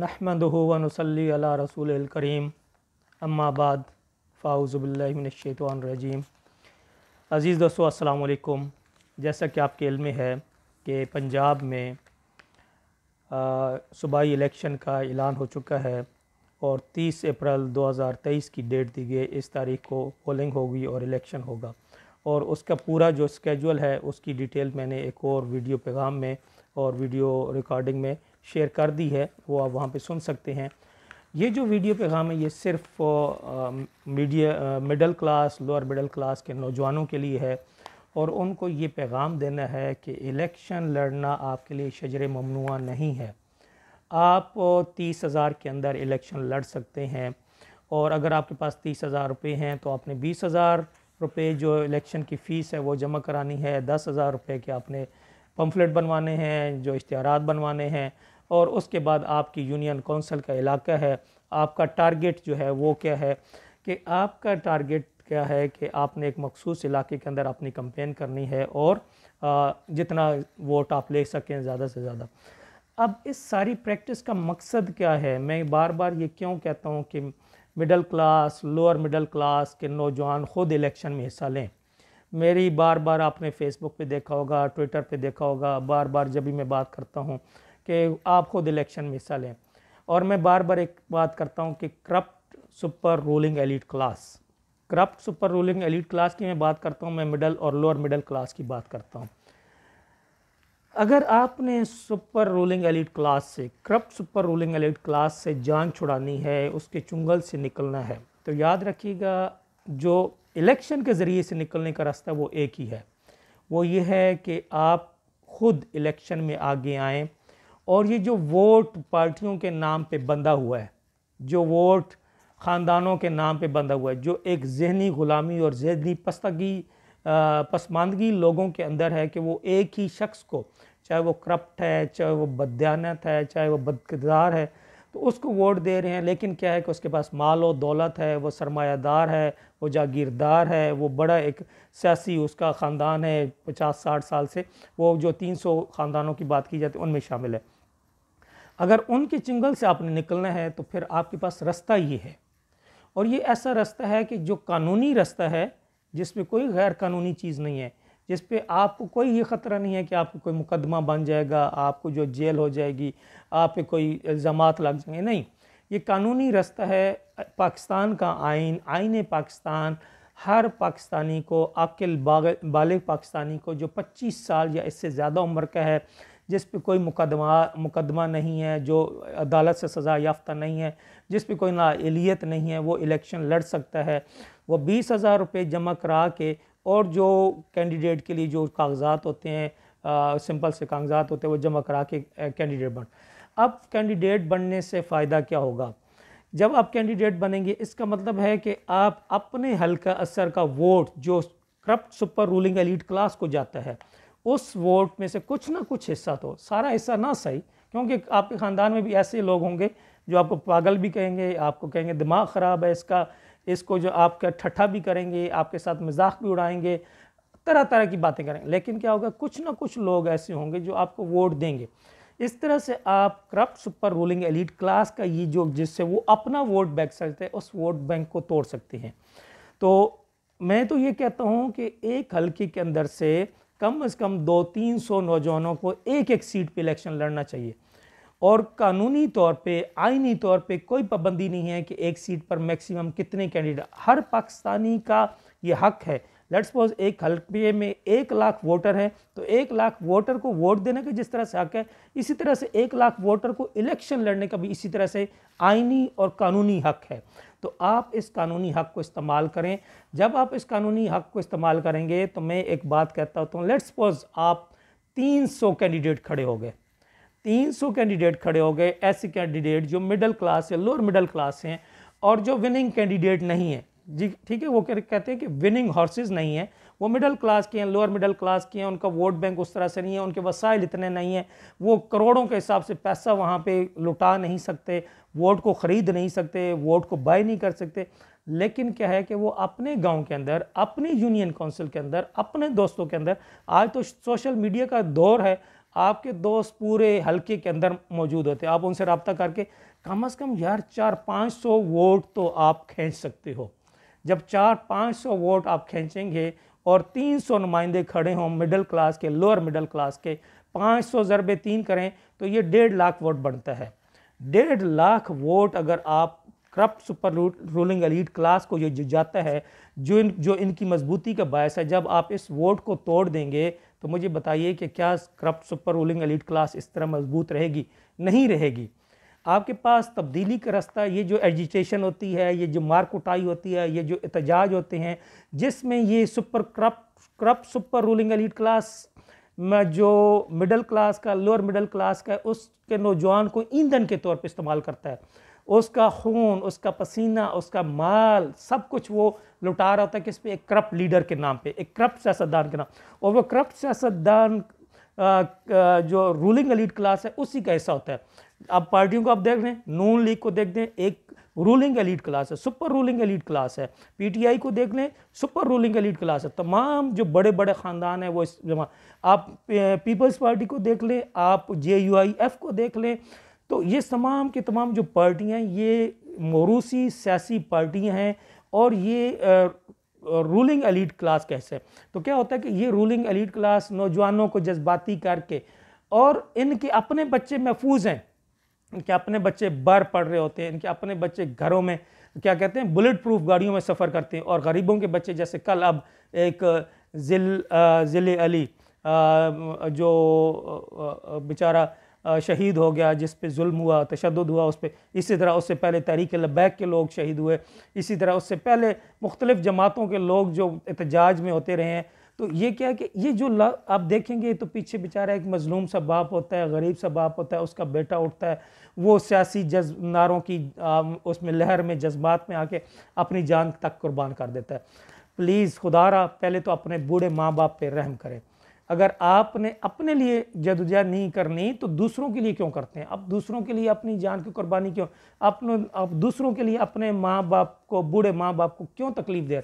नहमद नहमदनसली रसूल करीम अम्माबाद फ़ाउज़बिल्लिनशैतरजीम अज़ीज़ दोस्तों अस्सलाम जैसा कि आपके इल्म है कि पंजाब में सूबाई इलेक्शन का ऐलान हो चुका है और 30 अप्रैल 2023 की डेट दी गई इस तारीख को पोलिंग होगी और इलेक्शन होगा और उसका पूरा जो स्केजुअल है उसकी डिटेल मैंने एक और वीडियो पैगाम में और वीडियो रिकॉर्डिंग में शेयर कर दी है वो आप वहाँ पे सुन सकते हैं ये जो वीडियो पैगाम है ये सिर्फ media middle class lower middle class के नौजवानों के लिए है और उनको ये पैगाम देना है कि इलेक्शन लड़ना आपके लिए शजर ममनुआ नहीं है आप तीस हज़ार के अंदर इलेक्शन लड़ सकते हैं और अगर आपके पास तीस हज़ार रुपये हैं तो आपने बीस हज़ार रुपये जो इलेक्शन की फ़ीस है वो जमा करानी है दस हज़ार रुपये के आपने पम्फलेट बनवाने हैं जो इश्तहार बनवाने हैं और उसके बाद आपकी यूनियन काउंसिल का इलाका है आपका टारगेट जो है वो क्या है कि आपका टारगेट क्या है कि आपने एक मखसूस इलाके के अंदर अपनी कंपेन करनी है और जितना वोट आप ले सकें ज़्यादा से ज़्यादा अब इस सारी प्रैक्टिस का मकसद क्या है मैं बार बार ये क्यों कहता हूँ कि middle class lower middle class के नौजवान ख़ुद इलेक्शन में हिस्सा लें मेरी बार बार आपने फेसबुक पे देखा होगा ट्विटर पे देखा होगा बार बार जब भी मैं बात करता हूँ कि आप खुद इलेक्शन में हिस्सा लें और मैं बार बार एक बात करता हूँ कि corrupt super ruling elite class corrupt super ruling elite class की मैं बात करता हूँ मैं मिडल और लोअर मिडल क्लास की बात करता हूँ अगर आपने सुपर रूलिंग एलिट क्लास से corrupt super ruling elite class से जान छुड़ानी है उसके चुंगल से निकलना है तो याद रखिएगा जो इलेक्शन के ज़रिए से निकलने का रास्ता वो एक ही है वो ये है कि आप खुद इलेक्शन में आगे आएँ और ये जो वोट पार्टियों के नाम पे बंधा हुआ है जो वोट ख़ानदानों के नाम पे बंधा हुआ है जो एक जहनी ग़ुलामी और जहनी पस्तगी पसमानदगी लोगों के अंदर है कि वो एक ही शख्स को चाहे वो करप्ट है चाहे वो बदयानत है चाहे वो बदकदार है तो उसको वोट दे रहे हैं लेकिन क्या है कि उसके पास माल और दौलत है वो सरमायादार है वो जागीरदार है वो बड़ा एक सियासी उसका ख़ानदान है पचास साठ साल से वो जो तीन सौ ख़ानदानों की बात की जाती है उनमें शामिल है अगर उनके चिंगल से आपने निकलना है तो फिर आपके पास रास्ता ये है और ये ऐसा रास्ता है कि जो कानूनी रास्ता है जिसमें कोई गैर कानूनी चीज़ नहीं है जिस पे आपको कोई ये ख़तरा नहीं है कि आपको कोई मुकदमा बन जाएगा आपको जो जेल हो जाएगी आप पे कोई इल्ज़ाम लग जाएंगे नहीं ये कानूनी रास्ता है पाकिस्तान का आइन आइन पाकिस्तान हर पाकिस्तानी को आपके बालिग पाकिस्तानी को जो 25 साल या इससे ज़्यादा उम्र का है जिस पर कोई मुकदमा मुकदमा नहीं है जो अदालत से सज़ा याफ्ता नहीं है जिस पर कोई नाअहलियत नहीं है वो इलेक्शन लड़ सकता है वो बीस हज़ार रुपये जमा करा के और जो कैंडिडेट के लिए जो कागजात होते हैं आ, सिंपल से कागजात होते हैं वो जमा करा के कैंडिडेट बन अब कैंडिडेट बनने से फ़ायदा क्या होगा जब आप कैंडिडेट बनेंगे इसका मतलब है कि आप अपने हल्का असर का वोट जो corrupt super ruling elite class को जाता है उस वोट में से कुछ ना कुछ हिस्सा तो सारा हिस्सा ना सही क्योंकि आपके ख़ानदान में भी ऐसे लोग होंगे जो आपको पागल भी कहेंगे आपको कहेंगे दिमाग ख़राब है इसका इसको जो आपका ठट्ठा भी करेंगे आपके साथ मजाक भी उड़ाएंगे तरह तरह की बातें करेंगे लेकिन क्या होगा कुछ ना कुछ लोग ऐसे होंगे जो आपको वोट देंगे इस तरह से आप corrupt super ruling elite class का ये जो जिससे वो अपना वोट बैंक सकते हैं उस वोट बैंक को तोड़ सकते हैं तो मैं तो ये कहता हूँ कि एक हल्के के अंदर से कम से कम दो तीन सौ नौजवानों को एक एक सीट पे इलेक्शन लड़ना चाहिए और कानूनी तौर पे आइनी तौर पे कोई पाबंदी नहीं है कि एक सीट पर मैक्सिमम कितने कैंडिडेट हर पाकिस्तानी का ये हक है लेट सपोज एक हल्के में एक लाख वोटर हैं तो एक लाख वोटर को वोट देने का जिस तरह से हक है इसी तरह से एक लाख वोटर को इलेक्शन लड़ने का भी इसी तरह से आइनी और कानूनी हक है तो आप इस कानूनी हक को इस्तेमाल करें जब आप इस कानूनी हक को इस्तेमाल करेंगे तो मैं एक बात कहता होता हूँ लेट्स सपोज आप तीन कैंडिडेट खड़े हो गए 300 कैंडिडेट खड़े हो गए ऐसे कैंडिडेट जो मिडिल क्लास या लोअर मिडिल क्लास हैं और जो विनिंग कैंडिडेट नहीं है जी ठीक है वो कहते हैं कि विनिंग हॉर्सेज नहीं है वो मिडिल क्लास के हैं लोअर मिडिल क्लास के हैं उनका वोट बैंक उस तरह से नहीं है उनके वसाइल इतने नहीं हैं वो करोड़ों के हिसाब से पैसा वहाँ पे लुटा नहीं सकते वोट को ख़रीद नहीं सकते वोट को बाय नहीं कर सकते लेकिन क्या है कि वो अपने गांव के अंदर अपनी यूनियन काउंसिल के अंदर अपने दोस्तों के अंदर आज तो सोशल मीडिया का दौर है आपके दोस्त पूरे हल्के के अंदर मौजूद होते आप उनसे रबता करके कम अज़ कम यार चार पाँच सौ वोट तो आप खींच सकते हो जब चार पाँच सौ वोट आप खींचेंगे और तीन सौ नुमाइंदे खड़े हों मिडिल क्लास के लोअर मिडिल क्लास के पाँच सौ ज़रबे तीन करें तो ये डेढ़ लाख वोट बनता है डेढ़ लाख वोट अगर आप corrupt super ruling elite class को ये जो जाता है जो इन जो इनकी मजबूती का बायस है जब आप इस वोट को तोड़ देंगे तो मुझे बताइए कि क्या corrupt super ruling elite class इस तरह मजबूत रहेगी नहीं रहेगी आपके पास तब्दीली का रास्ता ये जो एजिटेशन होती है ये जो मार कुटाई होती है ये जो एहतजाज होते हैं जिसमें ये super corrupt corrupt super ruling elite class में जो मिडिल क्लास का लोअर मिडिल क्लास का उसके नौजवान को ईंधन के तौर पर इस्तेमाल करता है उसका खून उसका पसीना उसका माल सब कुछ वो लुटा रहा होता है किस पे एक करप्ट लीडर के नाम पे एक करप्ट सियासतदान के नाम और वो करप्ट सियासतदान जो रूलिंग अलीट क्लास है उसी का हिस्सा होता है अब पार्टियों को आप देख लें नून लीग को देख दें एक रूलिंग एलिट क्लास है सुपर रूलिंग एलिट क्लास है पीटीआई को देख लें सुपर रूलिंग एलिट क्लास है तमाम जो बड़े बड़े ख़ानदान हैं वो इस जमा आप पीपल्स पार्टी को देख लें आप जे यू आई एफ को देख लें तो ये तमाम के तमाम जो पार्टियाँ हैं ये मौरूसी सियासी पार्टियाँ हैं और ये रूलिंग एलिट क्लास कैसे तो क्या होता है कि ये रूलिंग एलिट क्लास नौजवानों को जज्बाती करके और इनके अपने बच्चे महफूज हैं इनके अपने बच्चे बार पढ़ रहे होते हैं इनके अपने बच्चे घरों में क्या कहते हैं बुलेट प्रूफ गाड़ियों में सफ़र करते हैं और गरीबों के बच्चे जैसे कल अब एक जिल ज़िले अली जो बेचारा शहीद हो गया जिस पे जुल्म हुआ तशद हुआ उस पर इसी तरह उससे पहले तहरीक लबैक के लोग शहीद हुए इसी तरह उससे पहले मुख्तलिफ़ जमातों के लोग जो एहतजाज में होते रहे हैं तो ये क्या है कि ये जो आप देखेंगे तो पीछे बेचारा एक मजलूम सा बाप होता है गरीब सा बाप होता है उसका बेटा उठता है वो सियासी जज्ब नारों की उसमें लहर में जज्बात में आके अपनी जान तक कुर्बान कर देता है प्लीज़ खुदा रहा पहले तो अपने बूढ़े माँ बाप पर रहम करें अगर आपने अपने लिए जदोजहद नहीं करनी तो दूसरों के लिए क्यों करते हैं आप दूसरों के लिए अपनी जान की कुर्बानी क्यों अपने आप दूसरों के लिए अपने माँ बाप को बूढ़े माँ बाप को क्यों तकलीफ दे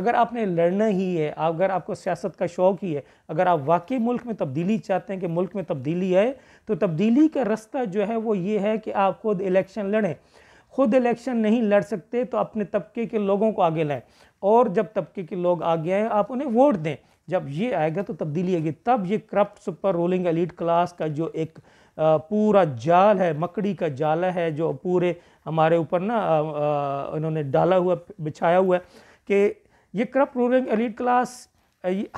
अगर आपने लड़ना ही है अगर आपको सियासत का शौक़ ही है अगर आप वाकई मुल्क में तब्दीली चाहते हैं कि मुल्क में तब्दीली आए तो तब्दीली का रास्ता जो है वो ये है कि आप खुद इलेक्शन लड़ें खुद इलेक्शन नहीं लड़ सकते तो अपने तबके के लोगों को आगे लाएँ और जब तबके के लोग आगे आएँ आप उन्हें वोट दें जब ये आएगा तो तब्दीली आएगी तब ये corrupt super ruling elite class का जो एक पूरा जाल है मकड़ी का जाल है जो पूरे हमारे ऊपर ना इन्होंने डाला हुआ बिछाया हुआ है कि ये करप्ट रूलिंग एलिट क्लास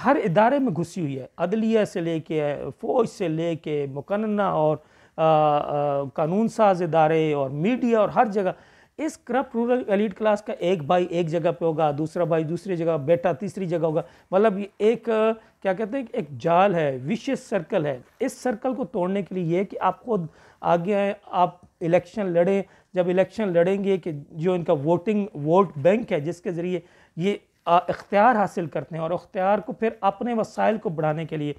हर इदारे में घुसी हुई है अदलिया से ले कर फौज से ले कर मुकन्ना और आ, आ, कानून साज इदारे और मीडिया और हर जगह इस करप्ट रूरल एलिट क्लास का एक भाई एक जगह पे होगा दूसरा भाई दूसरी जगह बेटा तीसरी जगह होगा मतलब ये एक क्या कहते हैं एक जाल है विशेष सर्कल है इस सर्कल को तोड़ने के लिए ये कि आप खुद आगे आए आप इलेक्शन लड़ें जब इलेक्शन लड़ेंगे कि जो इनका वोटिंग वोट बैंक है जिसके ज़रिए ये इख्तियार हासिल करते हैं और इख्तियार को फिर अपने वसाइल को बढ़ाने के लिए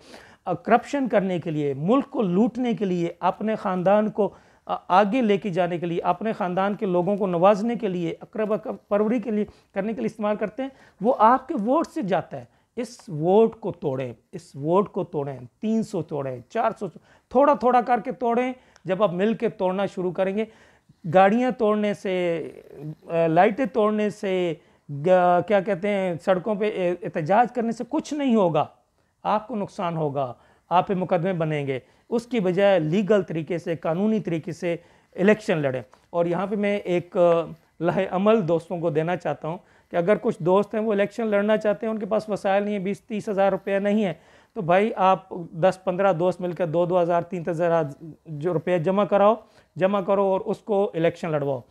करप्शन करने के लिए मुल्क को लूटने के लिए अपने ख़ानदान को आगे लेके जाने के लिए अपने ख़ानदान के लोगों को नवाजने के लिए अकरब परवरी के लिए करने के लिए इस्तेमाल करते हैं वो आपके वोट से जाता है इस वोट को तोड़ें इस वोट को तोड़ें तीन सौ तोड़ें चार सौ थोड़ा थोड़ा करके तोड़ें जब आप मिल के तोड़ना शुरू करेंगे गाड़ियाँ तोड़ने से लाइटें तोड़ने से क्या कहते हैं सड़कों पर एहतजाज करने से कुछ नहीं होगा आपको नुकसान होगा आप पे मुकदमे बनेंगे उसकी बजाय लीगल तरीके से कानूनी तरीके से इलेक्शन लड़ें और यहाँ पे मैं एक लहे अमल दोस्तों को देना चाहता हूँ कि अगर कुछ दोस्त हैं वो इलेक्शन लड़ना चाहते हैं उनके पास वसायल नहीं है बीस तीस हज़ार रुपया नहीं है तो भाई आप दस पंद्रह दोस्त मिलकर दो दो हज़ार तीन हज़ार जो रुपया जमा कराओ जमा करो और उसको इलेक्शन लड़वाओ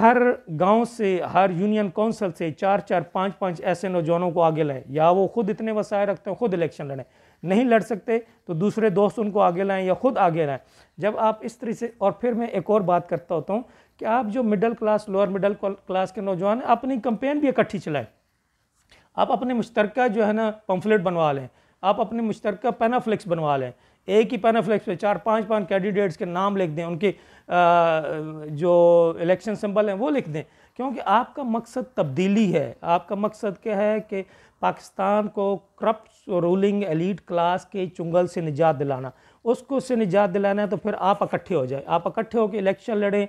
हर गांव से हर यूनियन काउंसिल से चार चार पाँच पाँच ऐसे नौजवानों को आगे लाएँ या वो खुद इतने वसाए रखते हैं खुद इलेक्शन लड़ें नहीं लड़ सकते तो दूसरे दोस्त उनको आगे लाएं या ख़ुद आगे लाएं जब आप इस तरह से और फिर मैं एक और बात करता होता हूँ कि आप जो middle class lower middle class के नौजवान हैं अपनी कंपेन भी इकट्ठी चलाएं आप अपने मुश्तरक जो है ना पम्फलेट बनवा लें आप अपने मुश्तरक पैनाफ्लिक्स बनवा लें एक ही पैनाफ्लेक्स पे चार पांच पांच कैंडिडेट्स के नाम लिख दें उनके जो इलेक्शन सिंबल हैं वो लिख दें क्योंकि आपका मकसद तब्दीली है आपका मकसद क्या है कि पाकिस्तान को करप्ट रूलिंग एलिट क्लास के चुंगल से निजात दिलाना उसको उससे निजात दिलाना है तो फिर आप इकट्ठे हो जाए आप इकट्ठे होकर इलेक्शन लड़ें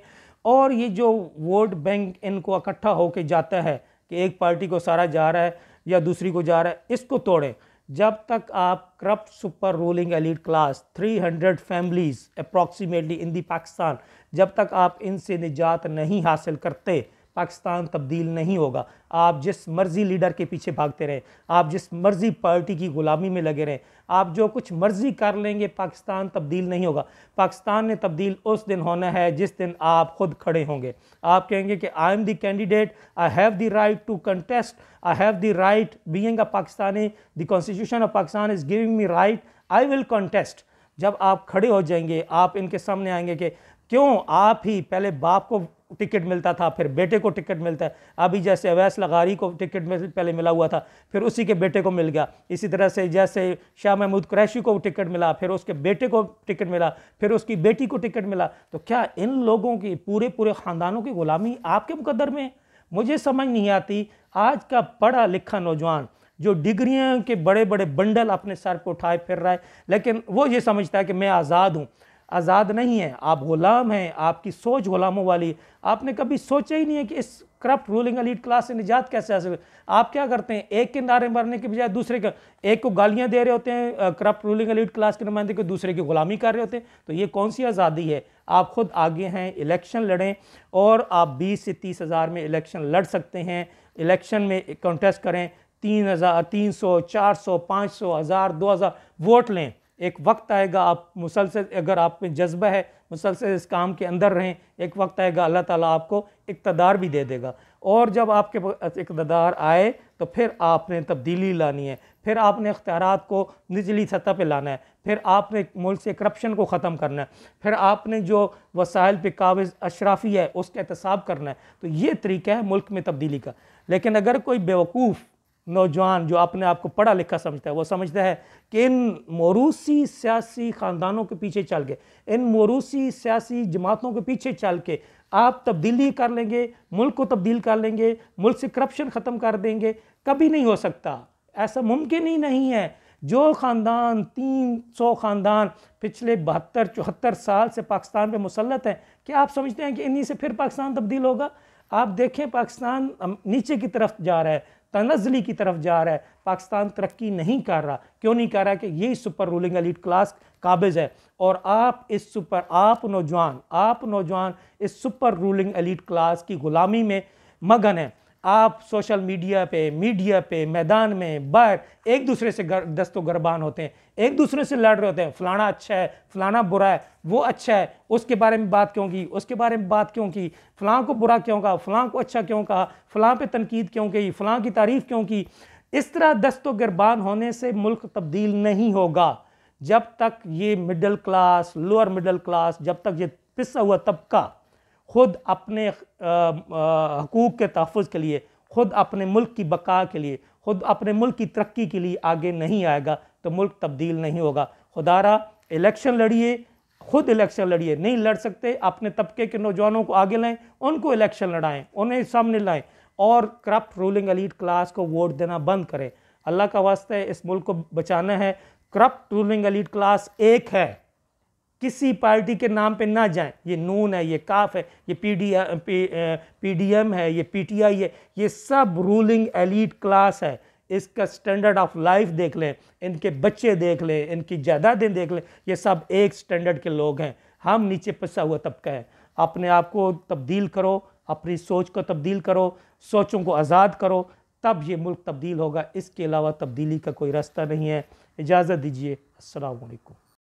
और ये जो वोट बैंक इनको इकट्ठा होकर जाता है कि एक पार्टी को सारा जा रहा है या दूसरी को जा रहा है इसको तोड़ें जब तक आप corrupt super ruling elite class 300 families approximately in the Pakistan जब तक आप इनसे निजात नहीं हासिल करते पाकिस्तान तब्दील नहीं होगा आप जिस मर्ज़ी लीडर के पीछे भागते रहें आप जिस मर्ज़ी पार्टी की ग़ुलामी में लगे रहें आप जो कुछ मर्ज़ी कर लेंगे पाकिस्तान तब्दील नहीं होगा पाकिस्तान ने तब्दील उस दिन होना है जिस दिन आप ख़ुद खड़े होंगे आप कहेंगे कि I am the candidate I have the right to contest I have the right being a Pakistani the constitution of Pakistan is giving me right I will contest जब आप खड़े हो जाएंगे आप इनके सामने आएंगे कि क्यों आप ही पहले बाप को टिकट मिलता था फिर बेटे को टिकट मिलता है अभी जैसे अवैस लगारी को टिकट में पहले मिला हुआ था फिर उसी के बेटे को मिल गया इसी तरह से जैसे शाह महमूद क्रैशी को टिकट मिला फिर उसके बेटे को टिकट मिला फिर उसकी बेटी को टिकट मिला तो क्या इन लोगों की पूरे पूरे ख़ानदानों की ग़ुलामी आपके मुकदर में मुझे समझ नहीं आती आज का पढ़ा लिखा नौजवान जो डिग्रियों के बड़े बड़े बंडल अपने सर पर उठाए फिर रहा है लेकिन वो ये समझता है कि मैं आज़ाद हूँ आज़ाद नहीं है आप ग़ुलाम हैं आपकी सोच ग़ुलामों वाली आपने कभी सोचा ही नहीं है कि इस करप्ट रूलिंग अलीट क्लास से निजात कैसे हासिल आप क्या करते हैं एक के नारे मरने के बजाय दूसरे के एक को गालियां दे रहे होते हैं करप्ट रूलिंग अलीट क्लास के नुमाइंदे को दूसरे की गुलामी कर रहे होते हैं तो ये कौन सी आज़ादी है आप खुद आगे हैं इलेक्शन लड़ें और आप बीस से तीस हज़ार में इलेक्शन लड़ सकते हैं इलेक्शन में कंटेस्ट करें तीन हज़ार तीन सौ चार सौ पाँच सौ हज़ार दो हज़ार वोट लें एक वक्त आएगा आप मुसलसल अगर आप में जज्बा है मुसलसल इस काम के अंदर रहें एक वक्त आएगा अल्लाह ताला आपको इकतदार भी दे देगा और जब आपके पास इकतदार आए तो फिर आपने तब्दीली लानी है फिर आपने अख्तियार को निचली सतह पर लाना है फिर आपने मुल्क से करप्शन को ख़त्म करना है फिर आपने जो वसाइल पे काबिज अशराफी है उसका एहतसाब करना है तो ये तरीका है मुल्क में तब्दीली का लेकिन अगर कोई बेवकूफ़ नौजवान जो अपने आप को पढ़ा लिखा समझता है वो समझता है कि इन मौरूसी सियासी ख़ानदानों के पीछे चल के इन मौरूसी सियासी जमातों के पीछे चल के आप तब्दीली कर लेंगे मुल्क को तब्दील कर लेंगे मुल्क से करप्शन ख़त्म कर देंगे कभी नहीं हो सकता ऐसा मुमकिन ही नहीं है जो ख़ानदान तीन सौ ख़ानदान पिछले बहत्तर चौहत्तर साल से पाकिस्तान पर मुसलत हैं क्या आप समझते हैं कि इन्हीं से फिर पाकिस्तान तब्दील होगा आप देखें पाकिस्तान नीचे की तरफ जा रहा है तनजली की तरफ जा रहा है पाकिस्तान तरक्की नहीं कर रहा क्यों नहीं कर रहा कि ये सुपर रूलिंग अलीट क्लास काबिज है और आप इस सुपर आप नौजवान आप नौजवान इस सुपर रूलिंग अलीट क्लास की ग़ुलामी में मगन है आप सोशल मीडिया पे मीडिया पे मैदान में बाहर एक दूसरे से गर, दस्तो गरबान होते हैं एक दूसरे से लड़ रहे होते हैं फलाना अच्छा है फलाना बुरा है वो अच्छा है उसके बारे में बात क्यों की उसके बारे में बात क्यों की फ़लाँ को बुरा क्यों कहा फ़लाँ को अच्छा क्यों कहा फ़लाँ पे तनकीद क्यों की फ़लाँ की तारीफ़ क्यों की इस तरह दस्तो गरबान होने से मुल्क तब्दील नहीं होगा जब तक ये middle class lower middle class जब तक ये पिसा हुआ तबका खुद अपने हकूक़ के तहफ़ के लिए खुद अपने मुल्क की बका के लिए खुद अपने मुल्क की तरक्की के लिए आगे नहीं आएगा तो मुल्क तब्दील नहीं होगा खुदारा इलेक्शन लड़िए खुद इलेक्शन लड़िए नहीं लड़ सकते अपने तबके के नौजवानों को आगे लाएं उनको इलेक्शन लड़ाएं उन्हें सामने लाएं और करप्ट रूलिंग अलीट क्लास को वोट देना बंद करें अल्लाह का वास्ता है इस मुल्क को बचाना है करप्ट रूलिंग अलीट क्लास एक है किसी पार्टी के नाम पे ना जाएं ये नून है ये काफ है ये P D P D M है ये पी टी आई है ये सब रूलिंग एलिट क्लास है इसका स्टैंडर्ड ऑफ लाइफ देख लें इनके बच्चे देख लें इनकी जायदादें देख लें ये सब एक स्टैंडर्ड के लोग हैं हम नीचे पसा हुआ तबका है अपने आप को तब्दील करो अपनी सोच को तब्दील करो सोचों को आज़ाद करो तब ये मुल्क तब्दील होगा इसके अलावा तब्दीली का कोई रास्ता नहीं है इजाज़त दीजिए असलकुम